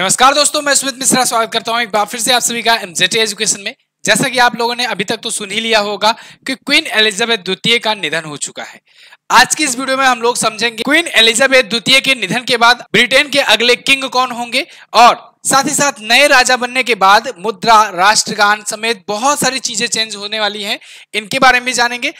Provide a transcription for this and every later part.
नमस्कार दोस्तों मैं सुमित मिश्रा स्वागत करता हूं एक बार फिर से आप सभी का एमजेटी एजुकेशन में जैसा कि आप लोगों ने अभी तक तो सुन ही लिया होगा कि क्वीन एलिजाबेथ द्वितीय का निधन हो चुका है आज की इस वीडियो में हम लोग समझेंगे क्वीन एलिजाबेथ द्वितीय के निधन के बाद ब्रिटेन के अगले किंग कौन होंगे और साथ ही साथ नए राजा बनने के बाद मुद्रा राष्ट्रगान समेत बहुत सारी चीजें चेंज होने वाली हैं इनके बारे में जानेंगे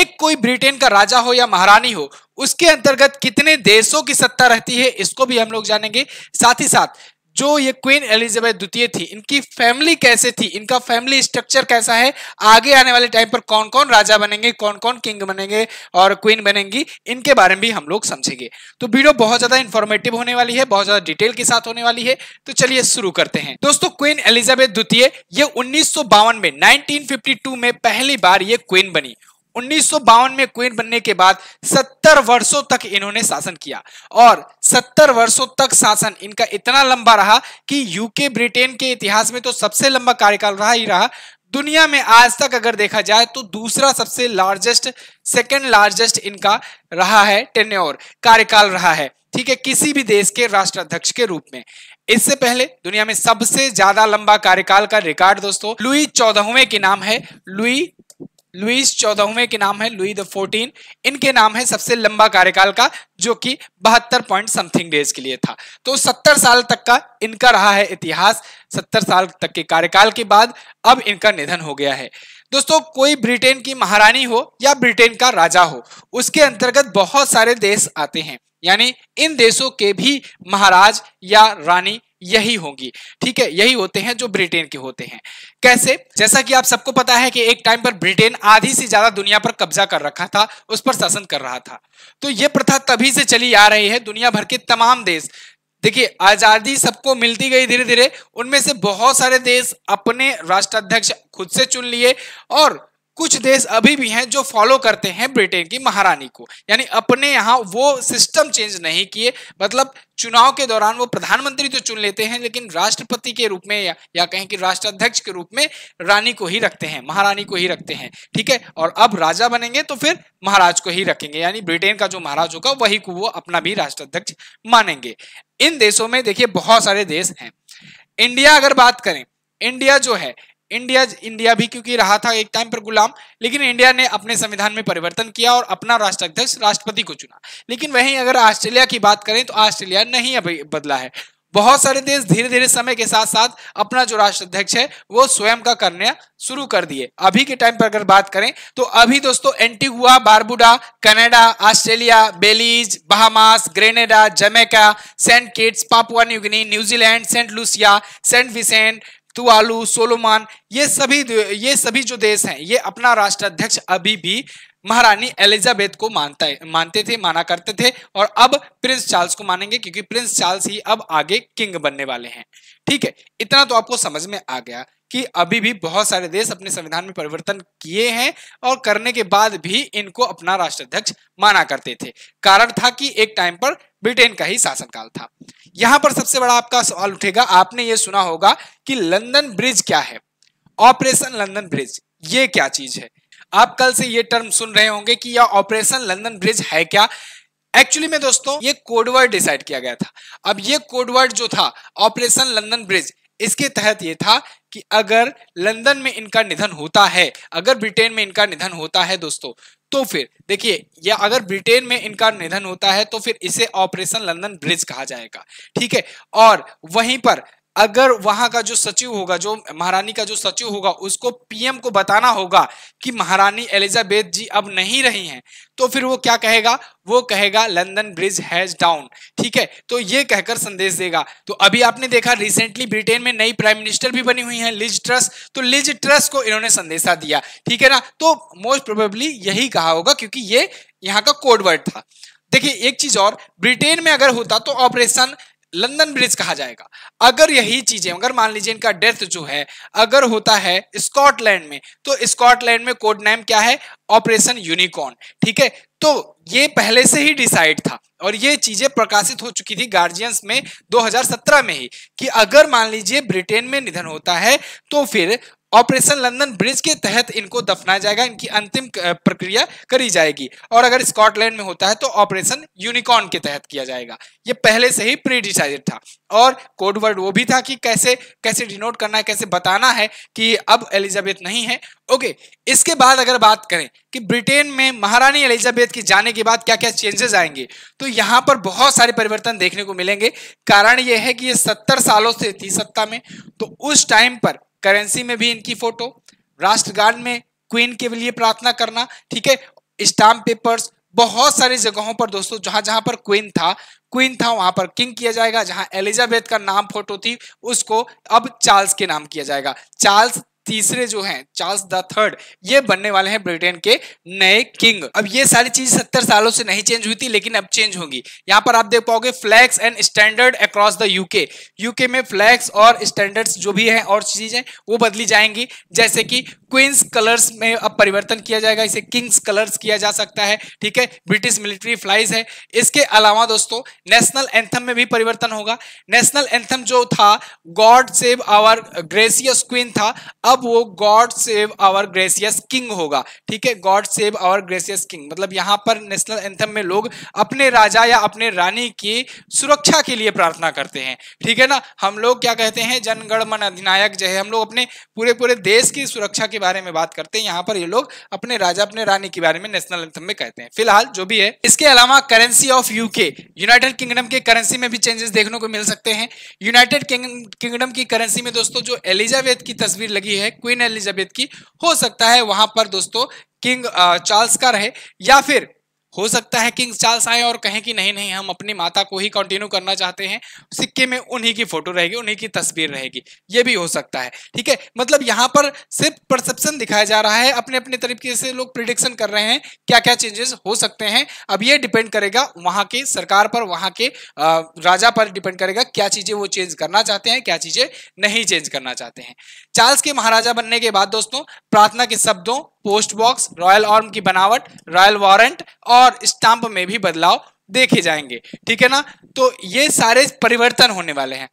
एक कोई ब्रिटेन का राजा हो या महारानी हो उसके अंतर्गत कितने देशों की सत्ता रहती है इसको भी हम लोग जानेंगे साथ ही साथ जो ये क्वीन एलिजाबेथ द्वितीय थी इनकी फैमिली कैसे थी इनका फैमिली स्ट्रक्चर कैसा है आगे आने वाले टाइम पर कौन कौन राजा बनेंगे कौन कौन किंग बनेंगे और क्वीन बनेंगी इनके बारे में भी हम लोग समझेंगे तो वीडियो बहुत ज्यादा इन्फॉर्मेटिव होने वाली है बहुत ज्यादा डिटेल के साथ होने वाली है तो चलिए शुरू करते हैं दोस्तों क्वीन एलिजाबेथ द्वितीय ये उन्नीस में नाइनटीन में पहली बार ये क्वीन बनी उन्नीस में क्वीन बनने के बाद 70 वर्षों तक इन्होंने शासन किया और 70 वर्षों तक शासन इनका इतना लंबा रहा कि यूके ब्रिटेन के इतिहास में तो सबसे लंबा कार्यकाल रहा ही रहा दुनिया में आज तक अगर देखा जाए तो दूसरा सबसे लार्जेस्ट सेकेंड लार्जेस्ट इनका रहा है टेन्योर कार्यकाल रहा है ठीक है किसी भी देश के राष्ट्राध्यक्ष के रूप में इससे पहले दुनिया में सबसे ज्यादा लंबा कार्यकाल का रिकॉर्ड दोस्तों लुई चौदहवें के नाम है लुई लुईस चौदहवें के नाम है लुई द फोर्टीन इनके नाम है सबसे लंबा कार्यकाल का जो कि बहत्तर पॉइंट समथिंग डेज के लिए था तो सत्तर साल तक का इनका रहा है इतिहास सत्तर साल तक के कार्यकाल के बाद अब इनका निधन हो गया है दोस्तों कोई ब्रिटेन की महारानी हो या ब्रिटेन का राजा हो उसके अंतर्गत बहुत सारे देश आते हैं यानी इन देशों के भी महाराज या रानी यही होंगी ठीक है यही होते हैं जो ब्रिटेन के होते हैं कैसे जैसा कि आप सबको पता है कि एक टाइम पर ब्रिटेन आधी से ज्यादा दुनिया पर कब्जा कर रखा था उस पर शासन कर रहा था तो यह प्रथा तभी से चली आ रही है दुनिया भर के तमाम देश देखिए आजादी सबको मिलती गई धीरे धीरे उनमें से बहुत सारे देश अपने राष्ट्राध्यक्ष खुद से चुन लिए और कुछ देश अभी भी हैं जो फॉलो करते हैं ब्रिटेन की महारानी को यानी अपने यहाँ वो सिस्टम चेंज नहीं किए मतलब चुनाव के दौरान वो प्रधानमंत्री तो चुन लेते हैं लेकिन राष्ट्रपति के रूप में या, या कहें कि राष्ट्राध्यक्ष के रूप में रानी को ही रखते हैं महारानी को ही रखते हैं ठीक है और अब राजा बनेंगे तो फिर महाराज को ही रखेंगे यानी ब्रिटेन का जो महाराज होगा वही को वो अपना भी राष्ट्राध्यक्ष मानेंगे इन देशों में देखिए बहुत सारे देश हैं इंडिया अगर बात करें इंडिया जो है इंडिया इंडिया भी क्योंकि रहा था एक टाइम पर गुलाम लेकिन इंडिया ने अपने संविधान में परिवर्तन किया और अपना राष्ट्राध्यक्ष राष्ट्रपति को चुना लेकिन वहीं अगर ऑस्ट्रेलिया की बात करें तो ऑस्ट्रेलिया नहीं अभी बदला है बहुत सारे देश धीरे धीरे समय के साथ साथ अपना जो राष्ट्राध्यक्ष है वो स्वयं का करने शुरू कर दिए अभी के टाइम पर अगर बात करें तो अभी दोस्तों Antigua Barbuda Canada Australia Belize Bahamas Grenada Jamaica Saint Kitts Papua New Guinea New Zealand Saint Lucia Saint Vincent Tuvalu Solomon ये सभी ये सभी जो देश हैं ये अपना राष्ट्राध्यक्ष अभी भी महारानी एलिजाबेथ को मानता है मानते थे माना करते थे और अब प्रिंस चार्ल्स को मानेंगे क्योंकि प्रिंस चार्ल्स ही अब आगे किंग बनने वाले हैं ठीक है इतना तो आपको समझ में आ गया कि अभी भी बहुत सारे देश अपने संविधान में परिवर्तन किए हैं और करने के बाद भी इनको अपना राष्ट्राध्यक्ष माना करते थे कारण था कि एक टाइम पर ब्रिटेन का ही शासनकाल था यहां पर सबसे बड़ा आपका सवाल उठेगा आपने ये सुना होगा कि लंदन ब्रिज क्या है ऑपरेशन लंदन ब्रिज ये क्या चीज है आप कल से ये टर्म सुन रहे होंगे कि यह ऑपरेशन लंदन ब्रिज है क्या एक्चुअली में दोस्तों ये कोडवर्ड डिसाइड किया गया था अब ये कोडवर्ड जो था ऑपरेशन लंदन ब्रिज इसके तहत ये था कि अगर लंदन में इनका निधन होता है अगर ब्रिटेन में इनका निधन होता है दोस्तों तो फिर देखिए या अगर ब्रिटेन में इनका निधन होता है तो फिर इसे ऑपरेशन लंदन ब्रिज कहा जाएगा ठीक है और वहीं पर अगर वहां का जो सचिव होगा जो महारानी का जो सचिव होगा उसको पीएम को बताना होगा कि महारानी एलिजाबेथ जी अब नहीं रही हैं तो फिर वो क्या कहेगा वो कहेगा लंदन ब्रिज हैज डाउन ठीक है तो ये कहकर संदेश देगा तो अभी आपने देखा रिसेंटली ब्रिटेन में नई प्राइम मिनिस्टर भी बनी हुई है लिज ट्रस तो लिज ट्रस को इन्होंने संदेशा दिया ठीक है ना तो मोस्ट प्रोबेबली यही कहा होगा क्योंकि ये यहाँ का कोडवर्ड था देखिए एक चीज और ब्रिटेन में अगर होता तो ऑपरेशन लंदन ब्रिज कहा जाएगा अगर यही चीजें अगर मान लीजिए इनका डेथ जो है अगर होता है स्कॉटलैंड में तो स्कॉटलैंड में कोड नेम क्या है ऑपरेशन यूनिकॉर्न ठीक है तो ये पहले से ही डिसाइड था और ये चीजें प्रकाशित हो चुकी थी गार्जियंस में 2017 में ही कि अगर मान लीजिए ब्रिटेन में निधन होता है तो फिर ऑपरेशन लंदन ब्रिज के तहत इनको दफनाया जाएगा इनकी अंतिम प्रक्रिया करी जाएगी और अगर स्कॉटलैंड में होता है तो ऑपरेशन यूनिकॉर्न के तहत किया जाएगा ये पहले से ही प्रीडिसाइडेड था और कोड वर्ड वो भी था कि कैसे कैसे डिनोट करना है कैसे बताना है कि अब एलिजाबेथ नहीं है ओके इसके बाद अगर बात करें कि ब्रिटेन में महारानी एलिजाबेथ के जाने के बाद क्या क्या चेंजेस आएंगे तो यहाँ पर बहुत सारे परिवर्तन देखने को मिलेंगे कारण यह है कि ये सत्तर सालों से थी सत्ता में तो उस टाइम पर करेंसी में भी इनकी फोटो राष्ट्रगान में क्वीन के लिए प्रार्थना करना ठीक है स्टाम्प पेपर्स बहुत सारी जगहों पर दोस्तों जहां जहां पर क्वीन था क्वीन था वहां पर किंग किया जाएगा जहां एलिजाबेथ का नाम फोटो थी उसको अब चार्ल्स के नाम किया जाएगा चार्ल्स तीसरे जो हैं चार्ल्स द थर्ड ये बनने वाले हैं ब्रिटेन के नए किंग अब ये सारी चीज सत्तर सालों से नहीं चेंज हुई थी लेकिन अब चेंज होगी यहाँ पर आप देख पाओगे flags and standard across the UK UK में फ्लैग्स और स्टैंडर्ड्स जो भी हैं और चीजें वो बदली जाएंगी जैसे कि क्वींस कलर्स में अब परिवर्तन किया जाएगा इसे किंग्स कलर्स किया जा सकता है ठीक है ब्रिटिश मिलिट्री फ्लाइज है इसके अलावा दोस्तों नेशनल एंथम में भी परिवर्तन होगा नेशनल एंथम जो था God save our gracious queen था अब वो God save our gracious king होगा ठीक है God save our gracious king मतलब यहां पर नेशनल एंथम में लोग अपने राजा या अपने रानी की सुरक्षा के लिए प्रार्थना करते हैं ठीक है ना हम लोग क्या कहते हैं जनगणमन अधिनायक जो है हम लोग अपने पूरे पूरे देश की सुरक्षा के बारे में बात करते हैं यहाँ पर ये लोग अपने राजा अपने रानी के बारे में नेशनल एंथम में कहते हैं फिलहाल जो भी है इसके अलावा currency of UK United Kingdom के करेंसी में भी चेंजेस देखने को मिल सकते हैं यूनाइटेड किंगडम की करेंसी में दोस्तों जो एलिजाबेथ की तस्वीर लगी है है क्वीन एलिजाबेथ की हो सकता है वहां पर दोस्तों किंग चार्ल्स का रहे या फिर हो सकता है किंग चार्ल्स आए और कहें कि नहीं नहीं हम अपनी माता को ही कंटिन्यू करना चाहते हैं सिक्के में उन्हीं की फोटो रहेगी उन्हीं की तस्वीर रहेगी ये भी हो सकता है ठीक है मतलब यहाँ पर सिर्फ परसेप्शन दिखाया जा रहा है अपने अपने तरीके से लोग प्रिडिक्शन कर रहे हैं क्या क्या चेंजेस हो सकते हैं अब ये डिपेंड करेगा वहाँ के सरकार पर वहाँ के राजा पर डिपेंड करेगा क्या चीज़ें वो चेंज करना चाहते हैं क्या चीज़ें नहीं चेंज करना चाहते हैं चार्ल्स के महाराजा बनने के बाद दोस्तों प्रार्थना के शब्दों पोस्ट बॉक्स रॉयल आर्म की बनावट रॉयल वारंट और स्टाम्प में भी बदलाव देखे जाएंगे ठीक है ना तो ये सारे परिवर्तन होने वाले हैं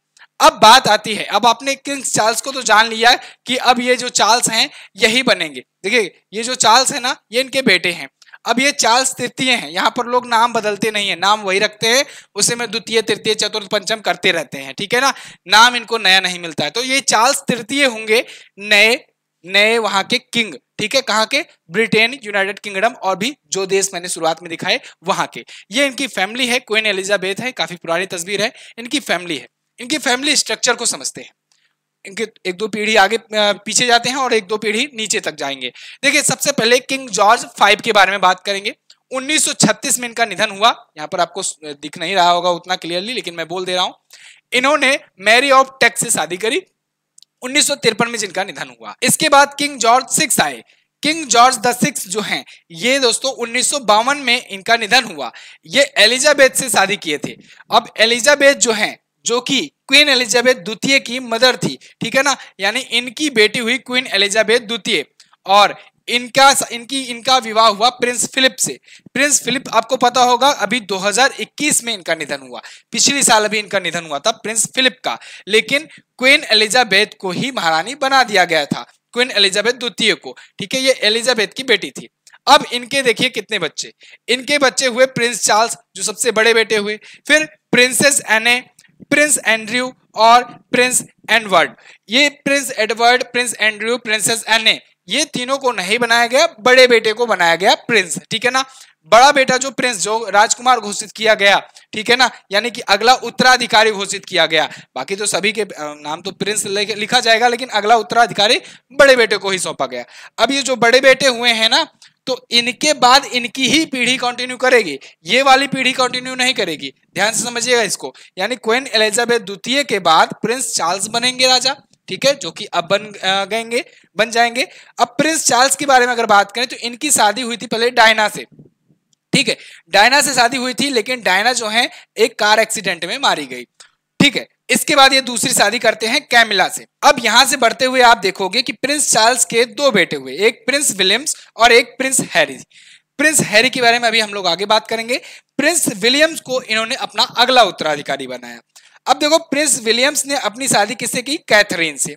अब बात आती है अब आपने किंग चार्ल्स को तो जान लिया है कि अब ये जो चार्ल्स हैं यही बनेंगे देखिए ये जो चार्ल्स है ना ये इनके बेटे हैं अब ये चार्ल्स तृतीय हैं यहाँ पर लोग नाम बदलते नहीं है नाम वही रखते हैं उसे में द्वितीय तृतीय चतुर्थ पंचम करते रहते हैं ठीक है ना नाम इनको नया नहीं मिलता है तो ये चार्ल्स तृतीय होंगे नए नए वहां के किंग ठीक है कहाँ के ब्रिटेन यूनाइटेड किंगडम और भी जो देश मैंने शुरुआत में दिखाए वहां के ये इनकी फैमिली है क्वीन एलिजाबेथ है काफी पुरानी तस्वीर है इनकी फैमिली है इनकी फैमिली स्ट्रक्चर को समझते हैं इनके एक दो पीढ़ी आगे पीछे जाते हैं और एक दो पीढ़ी नीचे तक जाएंगे देखिए सबसे पहले किंग जॉर्ज फाइव के बारे में बात करेंगे 1936 में इनका निधन हुआ यहाँ पर आपको दिख नहीं रहा होगा उतना क्लियरली लेकिन मैं बोल दे रहा हूँ इन्होंने मैरी ऑफ टेक्स से शादी करी 1953 में जिनका निधन हुआ इसके बाद किंग जॉर्ज सिक्स आए किंग जॉर्ज द सिक्स जो हैं ये दोस्तों उन्नीस में इनका निधन हुआ ये एलिजाबेथ से शादी किए थे अब एलिजाबेथ जो हैं जो कि क्वीन एलिजाबेथ द्वितीय की मदर थी ठीक है ना यानी इनकी बेटी हुई क्वीन एलिजाबेथ द्वितीय और इनका इनकी इनका विवाह हुआ प्रिंस फिलिप से प्रिंस फिलिप आपको पता होगा अभी 2021 में इनका निधन हुआ पिछले साल अभी इनका निधन हुआ था प्रिंस फिलिप का लेकिन क्वीन एलिजाबेथ को ही महारानी बना दिया गया था क्वीन एलिजाबेथ द्वितीय को ठीक है ये एलिजाबेथ की बेटी थी अब इनके देखिए कितने बच्चे इनके बच्चे हुए प्रिंस चार्ल्स जो सबसे बड़े बेटे हुए फिर प्रिंसेस एने प्रिंस एंड्रयू और प्रिंस एडवर्ड ये prince Edward prince Andrew princess Anne ये तीनों को नहीं बनाया गया बड़े बेटे को बनाया गया प्रिंस ठीक है ना बड़ा बेटा जो प्रिंस जो राजकुमार घोषित किया गया ठीक है ना यानी कि अगला उत्तराधिकारी घोषित किया गया बाकी तो सभी के नाम तो प्रिंस लिखा जाएगा लेकिन अगला उत्तराधिकारी बड़े बेटे को ही सौंपा गया अब ये जो बड़े बेटे हुए हैं ना तो इनके बाद इनकी ही पीढ़ी कंटिन्यू करेगी ये वाली पीढ़ी कंटिन्यू नहीं करेगी ध्यान से समझिएगा इसको यानी क्वीन एलिजाबेथ द्वितीय के बाद प्रिंस चार्ल्स बनेंगे राजा ठीक है जो कि अब बन गएंगे बन जाएंगे अब प्रिंस चार्ल्स के बारे में अगर बात करें तो इनकी शादी हुई थी पहले डायना से ठीक है डायना से शादी हुई थी लेकिन डायना जो है एक कार एक्सीडेंट में मारी गई ठीक है इसके बाद ये दूसरी शादी करते हैं कैमिला से अब यहां से बढ़ते हुए आप देखोगे कि प्रिंस चार्ल्स के दो बेटे हुए एक प्रिंस विलियम्स और एक प्रिंस हैरी प्रिंस हैरी के बारे में अभी हम लोग आगे बात करेंगे प्रिंस विलियम्स को इन्होंने अपना अगला उत्तराधिकारी बनाया अब देखो प्रिंस विलियम्स ने अपनी शादी किससे की कैथरीन से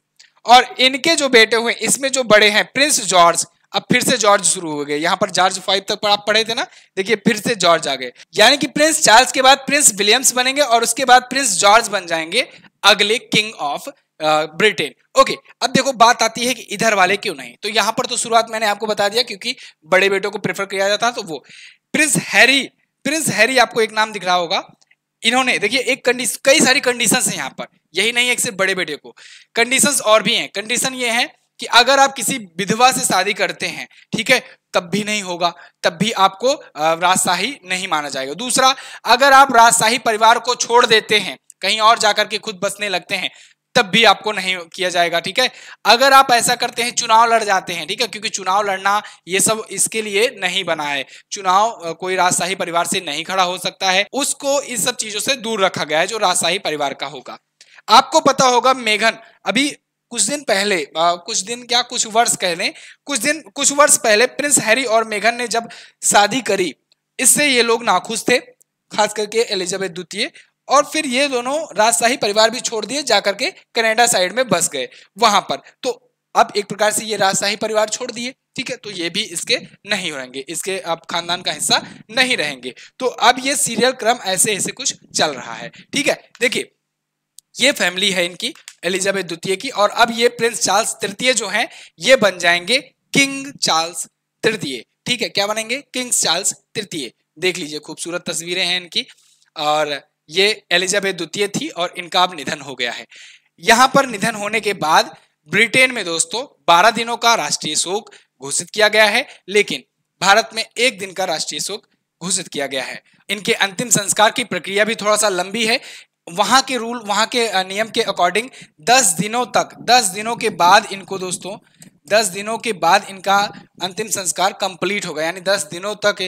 और इनके जो बेटे हुए इसमें जो बड़े हैं प्रिंस जॉर्ज अब फिर से जॉर्ज शुरू हो गए यहाँ पर जॉर्ज फाइव तक आप पढ़े थे ना देखिए फिर से जॉर्ज आ गए यानी कि प्रिंस चार्ल्स के बाद प्रिंस विलियम्स बनेंगे और उसके बाद प्रिंस जॉर्ज बन जाएंगे अगले किंग ऑफ ब्रिटेन ओके अब देखो बात आती है कि इधर वाले क्यों नहीं तो यहाँ पर तो शुरुआत मैंने आपको बता दिया क्योंकि बड़े बेटों को प्रेफर किया जाता तो वो प्रिंस हैरी प्रिंस हैरी आपको एक नाम दिख रहा होगा इन्होंने देखिए एक कंडीशन कई सारी कंडीशंस हैं यहाँ पर यही नहीं है सिर्फ बड़े बेटे को कंडीशंस और भी हैं कंडीशन ये है कि अगर आप किसी विधवा से शादी करते हैं ठीक है तब भी नहीं होगा तब भी आपको राजशाही नहीं माना जाएगा दूसरा अगर आप राजशाही परिवार को छोड़ देते हैं कहीं और जाकर के खुद बसने लगते हैं तब भी आपको नहीं किया जाएगा ठीक है अगर आप ऐसा करते हैं चुनाव लड़ जाते हैं ठीक है क्योंकि चुनाव लड़ना ये सब इसके लिए नहीं बना है चुनाव कोई राजशाही परिवार से नहीं खड़ा हो सकता है उसको इन सब चीजों से दूर रखा गया है जो राजशाही परिवार का होगा आपको पता होगा मेघन अभी कुछ दिन पहले आ, कुछ दिन क्या कुछ वर्ष कह लें कुछ दिन कुछ वर्ष पहले प्रिंस हैरी और मेघन ने जब शादी करी इससे ये लोग नाखुश थे खास करके एलिजाबेथ द्वितीय और फिर ये दोनों राजशाही परिवार भी छोड़ दिए जाकर के कनाडा साइड में बस गए वहां पर तो अब एक प्रकार से ये राजशाही परिवार छोड़ दिए ठीक है तो ये भी इसके नहीं रहेंगे इसके अब खानदान का हिस्सा नहीं रहेंगे तो अब ये सीरियल क्रम ऐसे ऐसे कुछ चल रहा है ठीक है देखिए ये फैमिली है इनकी एलिजाबेथ द्वितीय की और अब ये प्रिंस चार्ल्स तृतीय जो हैं ये बन जाएंगे किंग चार्ल्स तृतीय ठीक है क्या बनेंगे किंग चार्ल्स तृतीय देख लीजिए खूबसूरत तस्वीरें हैं इनकी और ये एलिजाबेथ द्वितीय थी और इनका अब निधन हो गया है यहां पर निधन होने के बाद ब्रिटेन में दोस्तों 12 दिनों का राष्ट्रीय शोक घोषित किया गया है लेकिन भारत में एक दिन का राष्ट्रीय शोक घोषित किया गया है इनके अंतिम संस्कार की प्रक्रिया भी थोड़ा सा लंबी है वहां के रूल वहां के नियम के अकॉर्डिंग 10 दिनों तक 10 दिनों के बाद इनको दोस्तों दस दिनों के बाद इनका अंतिम संस्कार कंप्लीट होगा यानी दस दिनों तक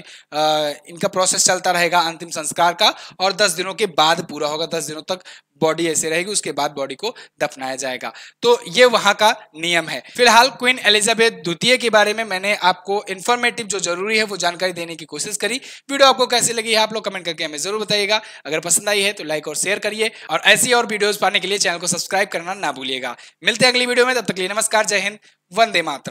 इनका प्रोसेस चलता रहेगा अंतिम संस्कार का और दस दिनों के बाद पूरा होगा दस दिनों तक बॉडी ऐसे रहेगी उसके बाद बॉडी को दफनाया जाएगा तो ये वहां का नियम है फिलहाल क्वीन एलिजाबेथ द्वितीय के बारे में मैंने आपको इन्फॉर्मेटिव जो जरूरी है वो जानकारी देने की कोशिश करी वीडियो आपको कैसे लगी है आप लोग कमेंट करके हमें जरूर बताइएगा अगर पसंद आई है तो लाइक और शेयर करिए और ऐसी और वीडियोज पाने के लिए चैनल को सब्सक्राइब करना ना भूलिएगा मिलते हैं अगली वीडियो में तब तक लिए नमस्कार जय हिंद वंदे मातरम